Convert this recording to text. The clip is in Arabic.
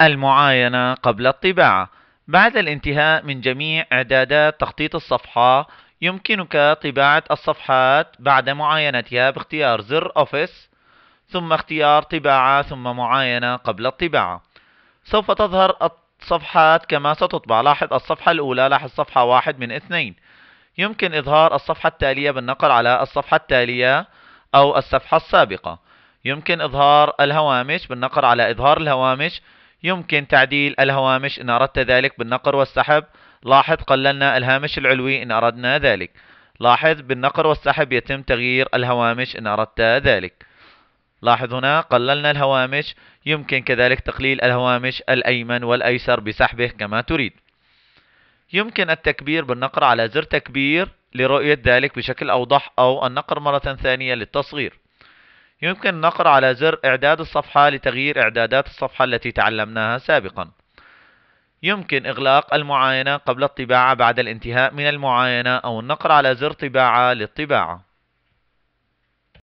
المعاينة قبل الطباعة بعد الانتهاء من جميع إعدادات تخطيط الصفحة يمكنك طباعة الصفحات بعد معاينتها باختيار زر أوفيس ثم اختيار طباعة ثم معاينة قبل الطباعة سوف تظهر الصفحات كما ستطبع لاحظ الصفحة الأولى لاحظ صفحة واحد من اثنين يمكن إظهار الصفحة التالية بالنقر على الصفحة التالية أو الصفحة السابقة يمكن إظهار الهوامش بالنقر على إظهار الهوامش يمكن تعديل الهوامش إن أردت ذلك بالنقر والسحب لاحظ قللنا الهامش العلوي إن أردنا ذلك لاحظ بالنقر والسحب يتم تغيير الهوامش إن أردت ذلك لاحظ هنا قللنا الهوامش يمكن كذلك تقليل الهوامش الأيمن والأيسر بسحبه كما تريد يمكن التكبير بالنقر على زر تكبير لرؤية ذلك بشكل أوضح أو النقر مرة ثانية للتصغير يمكن النقر على زر إعداد الصفحة لتغيير إعدادات الصفحة التي تعلمناها سابقا يمكن إغلاق المعاينة قبل الطباعة بعد الانتهاء من المعاينة أو النقر على زر طباعة للطباعة